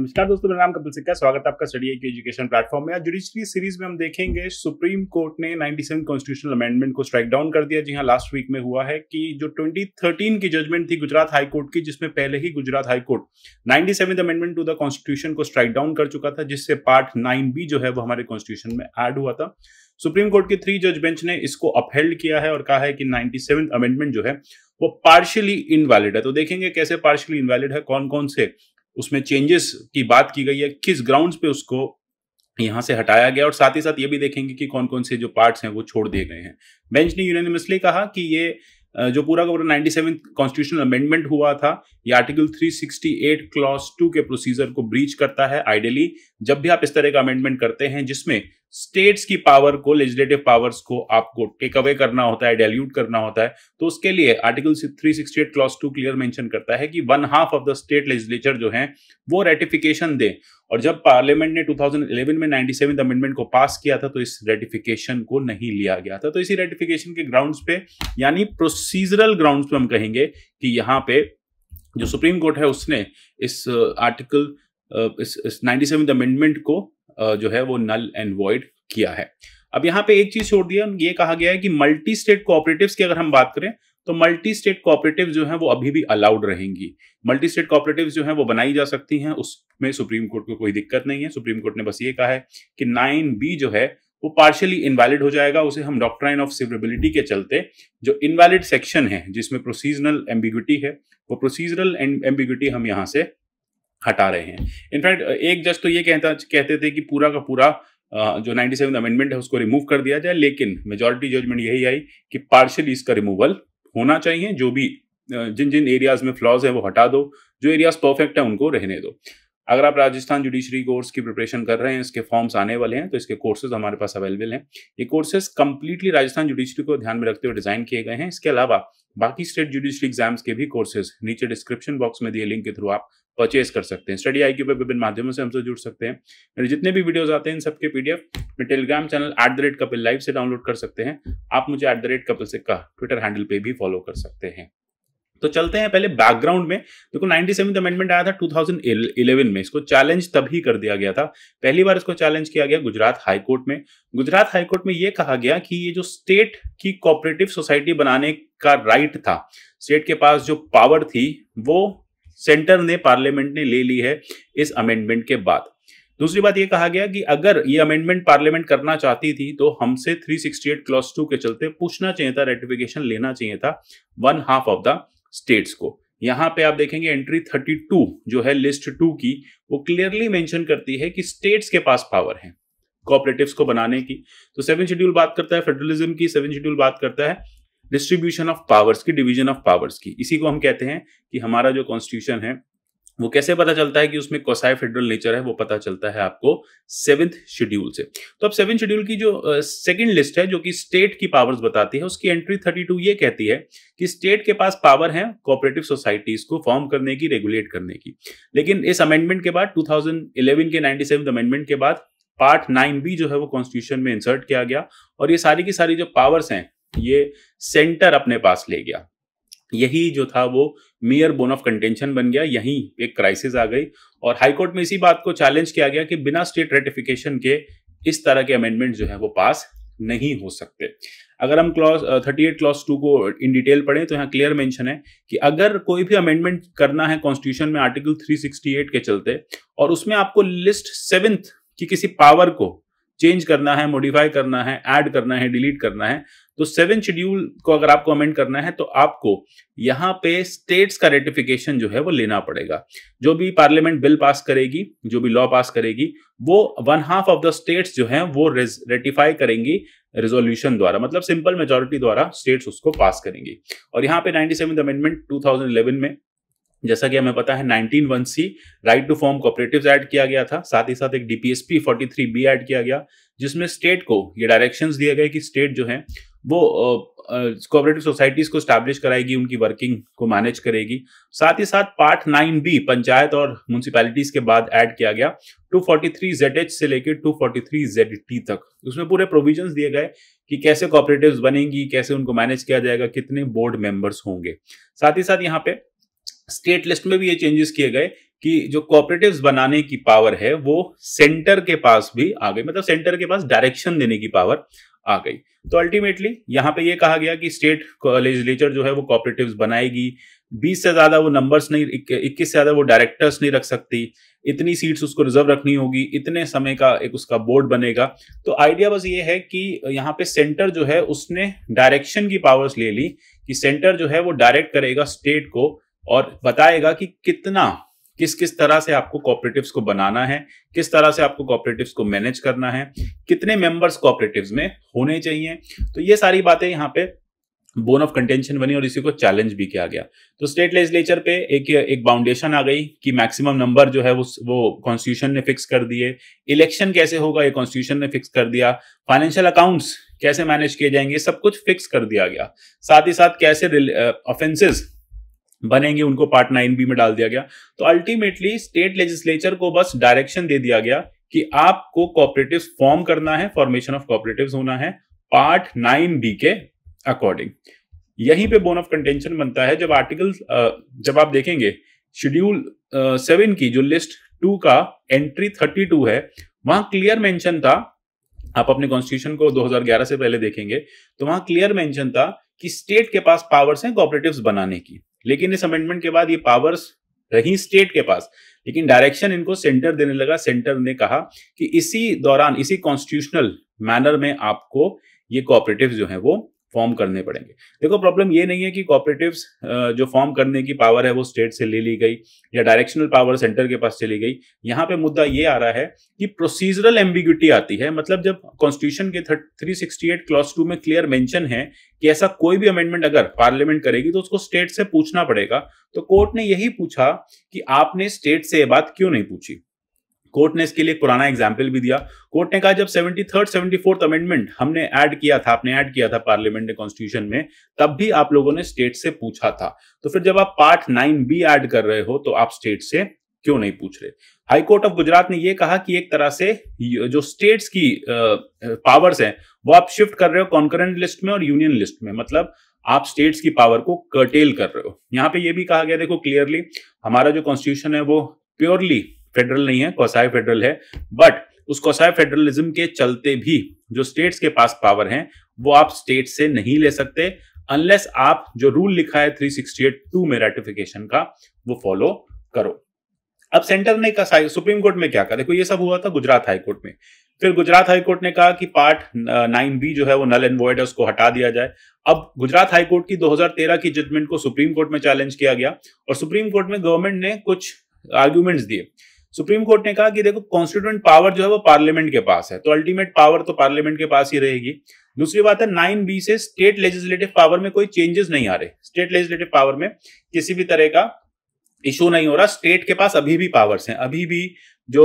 नमस्कार दोस्तों मेरा नाम कपिल सिक्का स्वागत है आपका स्टडी की एजुकेशन प्लेटफॉर्म में जुडिशरी सीरीज में हम देखेंगे सुप्रीम कोर्ट ने 97 कॉन्स्टिट्यूशनल अमेंडमेंट को स्ट्राइक डाउन कर दिया जी हाँ लास्ट वीक में हुआ है कि जो 2013 की जजमेंट थी गुजरात हाई कोर्ट की जिसमें पहले ही Gujarat high court ninety amendment to the constitution को स्ट्राइक डाउन कर चुका था जिससे पार्ट नाइन बी जो है वो हमारे कॉन्स्टिट्यूशन में एड हुआ था सुप्रीम कोर्ट के थ्री जज बेंच ने इसको अपहेल्ड किया है और कहा है कि नाइन्टी अमेंडमेंट जो है वो पार्शियली इनवैलिड है तो देखेंगे कैसे पार्शियली इनवैलिड है कौन कौन से उसमें चेंजेस की बात की गई है किस ग्राउंड पे उसको यहां से हटाया गया और साथ ही साथ ये भी देखेंगे कि कौन कौन से जो पार्ट्स हैं वो छोड़ दिए गए हैं बेंच ने यूनानिमसली कहा कि ये जो पूरा का पूरा नाइन्टी सेवन कॉन्स्टिट्यूशनल अमेंडमेंट हुआ था ये आर्टिकल 368 क्लॉज टू के प्रोसीजर को ब्रीच करता है आइडियली जब भी आप इस तरह का अमेंडमेंट करते हैं जिसमें स्टेट्स की पावर को लेजिस्लेटिव पावर्स को आपको टेक अवे करना होता है डेल्यूट करना होता है तो उसके लिए article 368 clause two clear mention करता है कि one half of the state legislature जो है वो रेटिफिकेशन दे और जब पार्लियामेंट ने 2011 में 97 अमेंडमेंट को पास किया था तो इस रेटिफिकेशन को नहीं लिया गया था तो इसी रेटिफिकेशन के ग्राउंड्स पे यानी प्रोसीजरल ग्राउंड्स पे हम कहेंगे कि यहाँ पे जो सुप्रीम कोर्ट है उसने इस आर्टिकल इस नाइन्टी अमेंडमेंट को जो है वो नल एंड वॉइड किया है अब यहाँ पे एक चीज छोड़ दिया ये कहा गया है कि मल्टी स्टेट कोऑपरेटिव्स की अगर हम बात करें तो मल्टी स्टेट कोऑपरेटिव जो है वो अभी भी अलाउड रहेंगी मल्टी स्टेट कोऑपरेटिव जो है वो बनाई जा सकती हैं उसमें सुप्रीम कोर्ट को कोई दिक्कत नहीं है सुप्रीम कोर्ट ने बस ये कहा है कि नाइन बी जो है वो पार्शियली इनवैलिड हो जाएगा उसे हम डॉक्ट्राइन ऑफ सिवरेबिलिटी के चलते जो इनवैलिड सेक्शन है जिसमें प्रोसीजनल एम्बिग्यूटी है वो प्रोसीजरल एम्बिग्यूटी हम यहाँ से हटा रहे हैं इनफैक्ट एक जज तो ये कहता कहते थे कि पूरा का पूरा जो 97 अमेंडमेंट है उसको रिमूव कर दिया जाए लेकिन मेजोरिटी जजमेंट यही आई कि पार्शियली इसका रिमूवल होना चाहिए जो भी जिन जिन एरियाज में फ्लॉज है वो हटा दो जो एरियाज परफेक्ट है उनको रहने दो अगर आप राजस्थान जुडिशरी कोर्स की प्रिपरेशन कर रहे हैं इसके फॉर्म्स आने वाले हैं तो इसके कोर्सेज हमारे पास अवेलेबल हैं ये कोर्सेज कंप्लीटली राजस्थान जुडिशरी को ध्यान में रखते हुए डिजाइन किए गए हैं इसके अलावा बाकी स्टेट जुडिशियल एग्जाम्स के भी कोर्सेज नीचे डिस्क्रिप्शन बॉक्स में दिए लिंक के थ्रू आप परचेज कर सकते हैं स्टडी आईक्यू पे विभिन्न माध्यमों से हमसे जुड़ सकते हैं मेरे जितने भी वीडियोज आते हैं इन सबके पीडीएफ में Telegram channel at the rate Kapil live से डाउनलोड कर सकते हैं आप मुझे एट द रेट कपिल से सिक्का ट्विटर हैंडल पे भी फॉलो कर सकते हैं तो चलते हैं पहले बैकग्राउंड में देखो नाइनटी सेवन अमेंडमेंट आया था 2011 में इसको चैलेंज तभी कर दिया गया था पहली बार इसको चैलेंज किया गया गुजरात हाईकोर्ट में गुजरात हाईकोर्ट में यह कहा गया कि ये जो स्टेट की कोऑपरेटिव सोसाइटी बनाने का राइट था स्टेट के पास जो पावर थी वो सेंटर ने पार्लियामेंट ने ले ली है इस अमेंडमेंट के बाद दूसरी बात ये कहा गया कि अगर ये अमेंडमेंट पार्लियामेंट करना चाहती थी तो हमसे 368 क्लॉस टू के चलते पूछना चाहिए था रेटिफिकेशन लेना चाहिए था one half of the states को यहाँ पे आप देखेंगे एंट्री 32 जो है लिस्ट टू की वो क्लियरली मेंशन करती है कि स्टेट्स के पास पावर है कोऑपरेटिव्स को बनाने की तो सेवन शेड्यूल बात करता है फेडरलिज्म की सेवन शेड्यूल बात करता है डिस्ट्रीब्यूशन ऑफ पावर्स की डिवीजन ऑफ पावर्स की इसी को हम कहते हैं कि हमारा जो कॉन्स्टिट्यूशन है वो कैसे पता चलता है कि उसमें कोसाई फेडरल नेचर है वो पता चलता है आपको सेवेंथ शेड्यूल से तो अब सेवेंथ शेड्यूल की जो सेकंड uh, लिस्ट है जो कि स्टेट की पावर्स बताती है उसकी एंट्री थर्टी टू ये कहती है कि स्टेट के पास पावर है कोऑपरेटिव सोसाइटीज को फॉर्म करने की रेगुलेट करने की लेकिन इस अमेंडमेंट के बाद टू के नाइनटी अमेंडमेंट के बाद पार्ट नाइन बी जो है वो कॉन्स्टिट्यूशन में इंसर्ट किया गया और ये सारी की सारी जो पावर्स हैं ये सेंटर अपने पास ले गया यही जो था वो मेयर बोन ऑफ कंटेंशन बन गया यहीं एक क्राइसिस आ गई और हाईकोर्ट में इसी बात को चैलेंज किया गया कि बिना स्टेट रेटिफिकेशन के इस तरह के अमेंडमेंट जो है वो पास नहीं हो सकते अगर हम clause thirty eight clause two को इन डिटेल पढ़ें तो यहाँ क्लियर मेंशन है कि अगर कोई भी अमेंडमेंट करना है कॉन्स्टिट्यूशन में आर्टिकल 368 के चलते और उसमें आपको लिस्ट सेवेंथ की किसी पावर को चेंज करना है मॉडिफाई करना है ऐड करना है डिलीट करना है तो सेवन शेड्यूल को अगर आपको अमेंड करना है तो आपको यहाँ पे स्टेट्स का रेटिफिकेशन जो है वो लेना पड़ेगा जो भी पार्लियामेंट बिल पास करेगी जो भी लॉ पास करेगी वो one half of the states जो है वो रेटिफाई करेंगी रेजोल्यूशन द्वारा मतलब सिंपल मेजोरिटी द्वारा स्टेट्स उसको पास करेंगी और यहाँ पे नाइनटी सेवन अमेंडमेंट टू में जैसा कि हमें पता है nineteen one C right to form cooperatives add किया गया था साथ ही साथ एक DPSP forty three B add किया गया जिसमें स्टेट को ये डायरेक्शंस दिए गए कि स्टेट जो है वो कोऑपरेटिव सोसाइटीज को स्टैब्लिश कराएगी उनकी वर्किंग को मैनेज करेगी साथ ही साथ पार्ट नाइन बी पंचायत और म्यूनसिपैलिटीज के बाद ऐड किया गया 243 ZH से लेकर 243 ZT तक उसमें पूरे प्रोविजंस दिए गए कि कैसे कोऑपरेटिव्स बनेंगी कैसे उनको मैनेज किया जाएगा कितने बोर्ड मेंबर्स होंगे साथ ही साथ यहाँ पे स्टेट लिस्ट में भी ये चेंजेस किए गए कि जो कॉपरेटिव बनाने की पावर है वो सेंटर के पास भी आ गई मतलब सेंटर के पास डायरेक्शन देने की पावर आ गई तो अल्टीमेटली यहाँ पे ये कहा गया कि स्टेट लेजिस्लेचर जो है वो कॉपरेटिव बनाएगी 20 से ज्यादा वो नंबर्स नहीं 21 से ज्यादा वो डायरेक्टर्स नहीं रख सकती इतनी सीट्स उसको रिजर्व रखनी होगी इतने समय का एक उसका बोर्ड बनेगा तो आइडिया बस ये है कि यहाँ पे सेंटर जो है उसने डायरेक्शन की पावर्स ले ली कि सेंटर जो है वो डायरेक्ट करेगा स्टेट को और बताएगा कि कितना किस किस तरह से आपको कॉपरेटिव्स को बनाना है किस तरह से आपको कॉपरेटिव्स को मैनेज करना है कितने मेंबर्स कॉपरेटिव्स में होने चाहिए तो ये सारी बातें यहाँ पे बोन ऑफ कंटेंशन बनी और इसी को चैलेंज भी किया गया तो स्टेट लेजिस्लेचर पे एक एक बाउंडेशन आ गई कि मैक्सिमम नंबर जो है वो वो कॉन्स्टिट्यूशन ने फिक्स कर दिए इलेक्शन कैसे होगा ये कॉन्स्टिट्यूशन ने फिक्स कर दिया फाइनेंशियल अकाउंट्स कैसे मैनेज किए जाएंगे सब कुछ फिक्स कर दिया गया साथ ही साथ कैसे ऑफेंसेस बनेंगे उनको पार्ट नाइन बी में डाल दिया गया तो अल्टीमेटली स्टेट लेजिस्लेचर को बस डायरेक्शन दे दिया गया कि आपको कॉपरेटिव फॉर्म करना है फॉर्मेशन ऑफ कॉपरेटिव होना है पार्ट नाइन बी के अकॉर्डिंग यहीं पे बोन ऑफ कंटेंशन बनता है जब आर्टिकल जब आप देखेंगे शेड्यूल सेवन की जो लिस्ट टू का एंट्री थर्टी टू है वहां क्लियर मेंशन था आप अपने कॉन्स्टिट्यूशन को 2011 से पहले देखेंगे तो वहां क्लियर मेंशन था कि स्टेट के पास पावर्स हैं कॉपरेटिव बनाने की लेकिन इस अमेंडमेंट के बाद ये पावर्स रही स्टेट के पास लेकिन डायरेक्शन इनको सेंटर देने लगा सेंटर ने कहा कि इसी दौरान इसी कॉन्स्टिट्यूशनल मैनर में आपको ये कोऑपरेटिव जो है वो फॉर्म करने पड़ेंगे देखो प्रॉब्लम ये नहीं है कि कॉपरेटिव जो फॉर्म करने की पावर है वो स्टेट से ले ली गई या डायरेक्शनल पावर सेंटर के पास चली गई यहाँ पे मुद्दा ये आ रहा है कि प्रोसीजरल एम्बिग्यूटी आती है मतलब जब कॉन्स्टिट्यूशन के three sixty eight clause two में क्लियर मेंशन है कि ऐसा कोई भी अमेंडमेंट अगर पार्लियामेंट करेगी तो उसको स्टेट से पूछना पड़ेगा तो कोर्ट ने यही पूछा कि आपने स्टेट से ये बात क्यों नहीं पूछी कोर्ट ने इसके लिए पुराना एग्जाम्पल भी दिया कोर्ट ने कहा जब seventy third seventy fourth amendment हमने ऐड किया था आपने ऐड किया था पार्लियामेंट ने कॉन्स्टिट्यूशन में तब भी आप लोगों ने स्टेट से पूछा था तो फिर जब आप पार्ट नाइन बी ऐड कर रहे हो तो आप स्टेट से क्यों नहीं पूछ रहे हाई कोर्ट ऑफ गुजरात ने यह कहा कि एक तरह से जो स्टेट्स की पावर्स हैं वो आप शिफ्ट कर रहे हो कॉन्करेंट लिस्ट में और यूनियन लिस्ट में मतलब आप स्टेट्स की पावर को कर्टेल कर रहे हो यहाँ पे ये भी कहा गया देखो क्लियरली हमारा जो कॉन्स्टिट्यूशन है वो प्योरली फेडरल नहीं है कौसाई फेडरल है बट उस कौसाई फेडरलिज्म के चलते भी जो स्टेट्स के पास पावर है वो आप स्टेट से नहीं ले सकते अनलेस आप जो रूल लिखा है थ्री सिक्सटी एट टू में रेटिफिकेशन का वो फॉलो करो अब सेंटर ने कहा सुप्रीम कोर्ट में क्या कहा देखो ये सब हुआ था गुजरात हाई कोर्ट में फिर गुजरात हाई कोर्ट ने कहा कि पार्ट नाइन बी जो है वो नल एंड वॉइड है उसको हटा दिया जाए अब गुजरात हाई कोर्ट की 2013 की जजमेंट को सुप्रीम कोर्ट में चैलेंज किया गया और सुप्रीम कोर्ट में गवर्नमेंट ने कुछ आर्ग्यूमेंट्स दिए सुप्रीम कोर्ट ने कहा कि देखो कॉन्स्टिट्यूंट पावर जो है वो पार्लियामेंट के पास है तो अल्टीमेट पावर तो पार्लियामेंट के पास ही रहेगी दूसरी बात है नाइन बी से स्टेट लेजिस्लेटिव पावर में कोई चेंजेस नहीं आ रहे स्टेट लेजिस्लेटिव पावर में किसी भी तरह का इशू नहीं हो रहा स्टेट के पास अभी भी पावर्स हैं अभी भी जो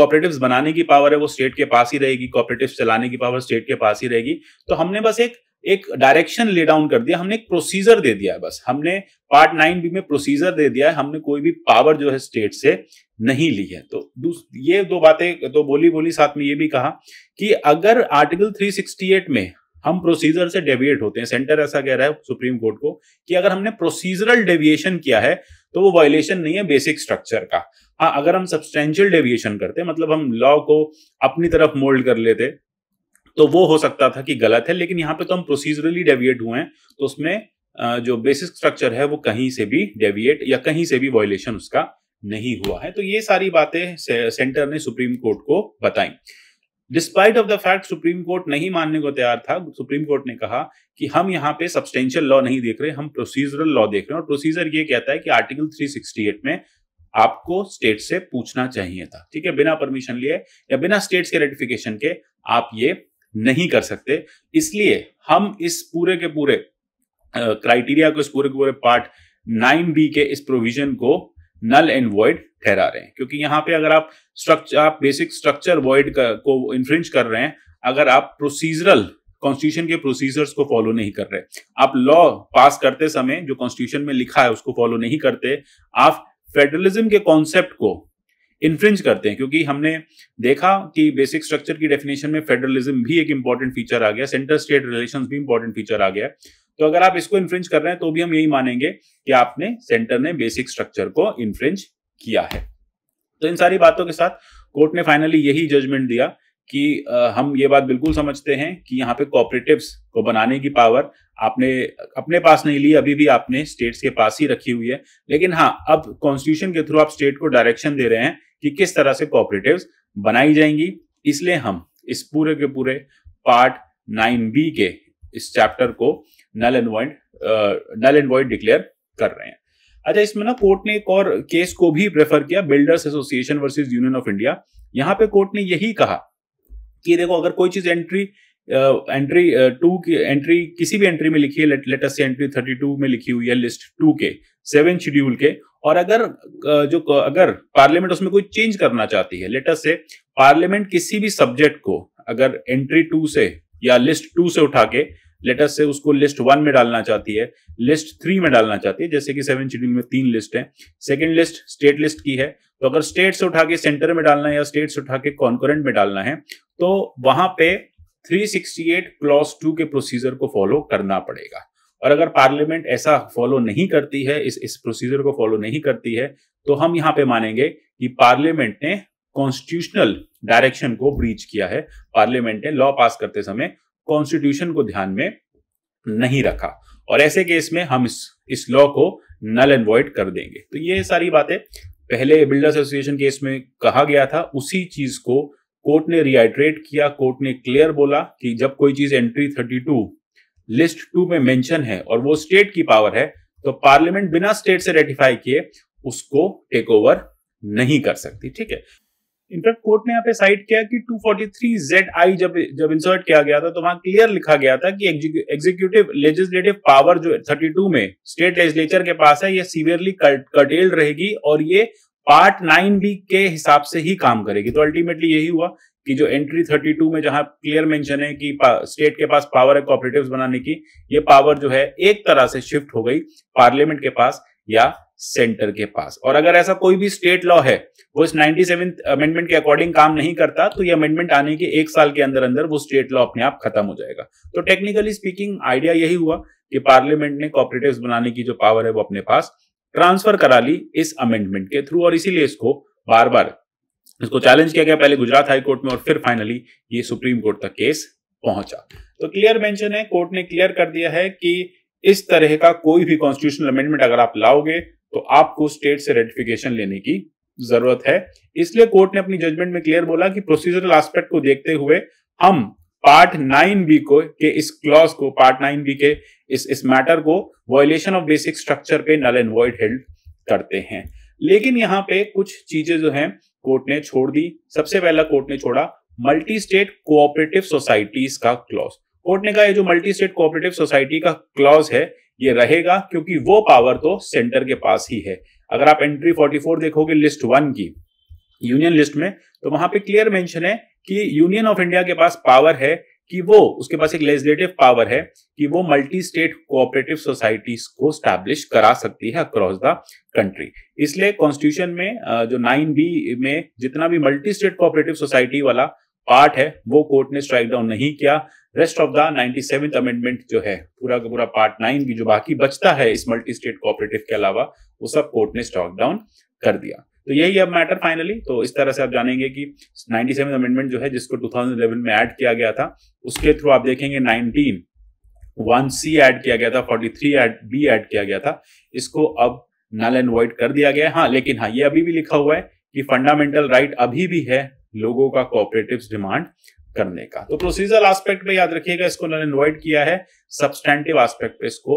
कॉपरेटिव्स बनाने की पावर है वो स्टेट के पास ही रहेगी कॉपरेटिव चलाने की पावर स्टेट के पास ही रहेगी तो हमने बस एक एक डायरेक्शन ले डाउन कर दिया हमने एक प्रोसीजर दे दिया है बस हमने पार्ट नाइन बी में प्रोसीजर दे दिया है हमने कोई भी पावर जो है स्टेट से नहीं ली है तो ये दो बातें तो बोली बोली साथ में ये भी कहा कि अगर आर्टिकल 368 में हम प्रोसीजर से डेविएट होते हैं सेंटर ऐसा कह रहा है सुप्रीम कोर्ट को कि अगर हमने प्रोसीजरल डेविएशन किया है तो वो वायलेशन नहीं है बेसिक स्ट्रक्चर का हाँ अगर हम सब्सटेंशियल डेविएशन करते मतलब हम लॉ को अपनी तरफ मोल्ड कर लेते तो वो हो सकता था कि गलत है लेकिन यहाँ पे तो हम प्रोसीजरली डेविएट हुए हैं तो उसमें जो बेसिक स्ट्रक्चर है वो कहीं से भी डेविएट या कहीं से भी वायलेशन उसका नहीं हुआ है तो ये सारी बातें सेंटर ने सुप्रीम कोर्ट को बताई despite of the fact supreme court नहीं मानने को तैयार था सुप्रीम कोर्ट ने कहा कि हम यहाँ पे सब्सटेंशियल लॉ नहीं देख रहे हम प्रोसीजरल लॉ देख रहे हैं और प्रोसीजर ये कहता है कि आर्टिकल 368 में आपको स्टेट से पूछना चाहिए था ठीक है बिना परमिशन लिए या बिना स्टेट्स के रेटिफिकेशन के आप ये नहीं कर सकते इसलिए हम इस पूरे के पूरे क्राइटेरिया को इस पूरे के पूरे पार्ट नाइन बी के इस प्रोविजन को नल एंड वॉइड ठहरा रहे हैं क्योंकि यहां पे अगर आप स्ट्रक्चर आप बेसिक स्ट्रक्चर वॉइड को इन्फ्रिंज कर रहे हैं अगर आप प्रोसीजरल कॉन्स्टिट्यूशन के प्रोसीजर्स को फॉलो नहीं कर रहे आप लॉ पास करते समय जो कॉन्स्टिट्यूशन में लिखा है उसको फॉलो नहीं करते आप फेडरलिज्म के कॉन्सेप्ट को इन्फ्रिंज करते हैं क्योंकि हमने देखा कि बेसिक स्ट्रक्चर की डेफिनेशन में फेडरलिज्म भी एक इंपॉर्टेंट फीचर आ गया सेंटर स्टेट रिलेशन भी इंपॉर्टेंट फीचर आ गया तो अगर आप इसको इन्फ्रिंज कर रहे हैं तो भी हम यही मानेंगे कि आपने सेंटर ने बेसिक स्ट्रक्चर को इन्फ्रिंज किया है तो इन सारी बातों के साथ कोर्ट ने फाइनली यही जजमेंट दिया कि आ, हम ये बात बिल्कुल समझते हैं कि यहाँ पे कोऑपरेटिव को बनाने की पावर आपने अपने पास नहीं ली अभी भी आपने स्टेट्स के पास ही रखी हुई है लेकिन हाँ अब कॉन्स्टिट्यूशन के थ्रू आप स्टेट को डायरेक्शन दे रहे हैं कि किस तरह से कोऑपरेटिव बनाई जाएंगी इसलिए हम इस पूरे के पूरे पार्ट नाइन बी के इस चैप्टर को null and void null and void declare कर रहे हैं अच्छा इसमें ना कोर्ट ने एक और केस को भी प्रेफर किया builders association versus union of India यहां पे कोर्ट ने यही कहा कि देखो अगर कोई चीज एंट्री एंट्री टू की एंट्री किसी भी एंट्री में लिखी है late latest entry thirty two में लिखी हुई है लिस्ट टू के सेवन शेड्यूल के और अगर uh, जो अगर पार्लियामेंट उसमें कोई चेंज करना चाहती है लेटेस्ट से पार्लियामेंट किसी भी सब्जेक्ट को अगर एंट्री टू से या लिस्ट टू से उठा के लेटर से उसको लिस्ट वन में डालना चाहती है लिस्ट थ्री में डालना चाहती है जैसे कि सेवन शेड्यूल में तीन लिस्ट है सेकेंड लिस्ट स्टेट लिस्ट की है तो अगर स्टेट से उठा के सेंटर में डालना है या स्टेट से उठा के कॉन्करेंट में डालना है तो वहां पे 368 क्लॉस टू के प्रोसीजर को फॉलो करना पड़ेगा और अगर पार्लियामेंट ऐसा फॉलो नहीं करती है इस इस प्रोसीजर को फॉलो नहीं करती है तो हम यहाँ पे मानेंगे कि पार्लियामेंट ने कॉन्स्टिट्यूशनल डायरेक्शन को ब्रीच किया है पार्लियामेंट ने लॉ पास करते समय कॉन्स्टिट्यूशन को ध्यान में नहीं रखा और ऐसे केस में हम इस इस लॉ को नल एंड वॉइड कर देंगे तो ये सारी बातें पहले बिल्डर्स एसोसिएशन केस में कहा गया था उसी चीज को कोर्ट ने रिहाइड्रेट किया कोर्ट ने क्लियर बोला कि जब कोई चीज एंट्री 32 लिस्ट टू में मेंशन है और वो स्टेट की पावर है तो पार्लियामेंट बिना स्टेट से रेटिफाई किए उसको टेक ओवर नहीं कर सकती ठीक है इनफैक्ट कोर्ट ने यहाँ पे साइड किया कि 243 जेड आई जब जब इंसर्ट किया गया था तो वहां क्लियर लिखा गया था कि एग्जीक्यूटिव लेजिस्लेटिव पावर जो 32 में स्टेट लेजिस्लेचर के पास है ये सीवियरली कटेल्ड रहेगी और ये पार्ट नाइन बी के हिसाब से ही काम करेगी तो अल्टीमेटली यही हुआ कि जो एंट्री 32 में जहां क्लियर मेंशन है कि स्टेट के पास पावर है कॉपरेटिव बनाने की ये पावर जो है एक तरह से शिफ्ट हो गई पार्लियामेंट के पास या सेंटर के पास और अगर ऐसा कोई भी स्टेट लॉ है वो इस नाइनटी सेवन अमेंडमेंट के अकॉर्डिंग काम नहीं करता तो ये अमेंडमेंट आने के एक साल के अंदर अंदर वो स्टेट लॉ अपने आप खत्म हो जाएगा तो टेक्निकली स्पीकिंग आइडिया यही हुआ कि पार्लियामेंट ने कॉपरेटिव बनाने की जो पावर है वो अपने पास ट्रांसफर करा ली इस अमेंडमेंट के थ्रू और इसीलिए इसको बार बार इसको चैलेंज किया गया पहले गुजरात हाई कोर्ट में और फिर फाइनली ये सुप्रीम कोर्ट तक केस पहुंचा तो क्लियर मेंशन है कोर्ट ने क्लियर कर दिया है कि इस तरह का कोई भी कॉन्स्टिट्यूशनल अमेंडमेंट अगर आप लाओगे तो आपको स्टेट से रेटिफिकेशन लेने की जरूरत है इसलिए कोर्ट ने अपनी जजमेंट में क्लियर बोला कि प्रोसीजरल एस्पेक्ट को देखते हुए हम पार्ट नाइन बी को के इस क्लॉज को पार्ट नाइन बी के इस इस मैटर को वॉयलेशन ऑफ बेसिक स्ट्रक्चर पे नल एंड वॉइड हेल्ड करते हैं लेकिन यहाँ पे कुछ चीजें जो हैं कोर्ट ने छोड़ दी सबसे पहला कोर्ट ने छोड़ा मल्टी स्टेट कोऑपरेटिव सोसाइटीज का क्लॉज कोर्ट ने कहा जो मल्टी स्टेट कोऑपरेटिव सोसाइटी का क्लॉज है ये रहेगा क्योंकि वो पावर तो सेंटर के पास ही है अगर आप एंट्री 44 देखोगे लिस्ट वन की यूनियन लिस्ट में तो वहां पे क्लियर मेंशन है कि यूनियन ऑफ इंडिया के पास पावर है कि वो उसके पास एक लेजिस्लेटिव पावर है कि वो मल्टी स्टेट कोऑपरेटिव सोसाइटीज को स्टैब्लिश करा सकती है अक्रॉस द कंट्री इसलिए कॉन्स्टिट्यूशन में जो नाइन बी में जितना भी मल्टी स्टेट कोऑपरेटिव सोसाइटी वाला पार्ट है वो कोर्ट ने स्ट्राइक डाउन नहीं किया rest of the ninety seven amendment जो है पूरा का पूरा पार्ट नाइन की जो बाकी बचता है इस मल्टी स्टेट कोऑपरेटिव के अलावा वो सब कोर्ट ने स्ट्राइक डाउन कर दिया तो यही अब मैटर फाइनली तो इस तरह से आप जानेंगे कि 97 अमेंडमेंट जो है जिसको 2011 में ऐड किया गया था उसके थ्रू आप देखेंगे 19 वन सी ऐड किया गया था 43 थ्री बी ऐड किया गया था इसको अब नल एंड वॉइड कर दिया गया है हाँ लेकिन हाँ ये अभी भी लिखा हुआ है कि फंडामेंटल राइट right अभी भी है लोगों का कोऑपरेटिव डिमांड करने का तो प्रोसीजरल एस्पेक्ट पे याद रखिएगा इसको नल एंड वॉइड किया है सब्सटेंटिव एस्पेक्ट पे इसको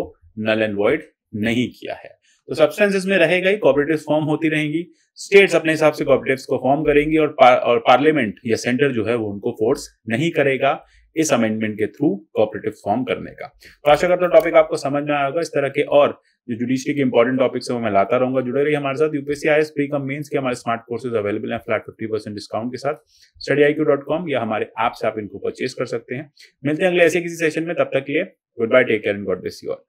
नल एंड वॉइड नहीं किया है तो सब्सटेंस इसमें रहेगा ही कॉपरेटिव फॉर्म होती रहेंगी स्टेट्स अपने हिसाब से कॉपरेटिव को फॉर्म करेंगी और पा, और पार्लियामेंट या सेंटर जो है वो उनको फोर्स नहीं करेगा इस अमेंडमेंट के थ्रू कॉपरेटिव फॉर्म करने का तो आशा करता हूँ टॉपिक आपको समझ में आया होगा इस तरह के और जो जुडिशरी के इंपॉर्टेंट टॉपिक्स है वो मैं लाता रहूंगा जुड़े रही हमारे साथ UPSC IAS pre cum mains के हमारे स्मार्ट कोर्सेज अवेलेबल हैं फ्लैट फिफ्टी परसेंट डिस्काउंट के साथ study I Q dot com या हमारे ऐप से आप इनको परचेज कर सकते हैं मिलते हैं अगले ऐसे किसी सेशन में तब तक के लिए good bye take care and God bless you all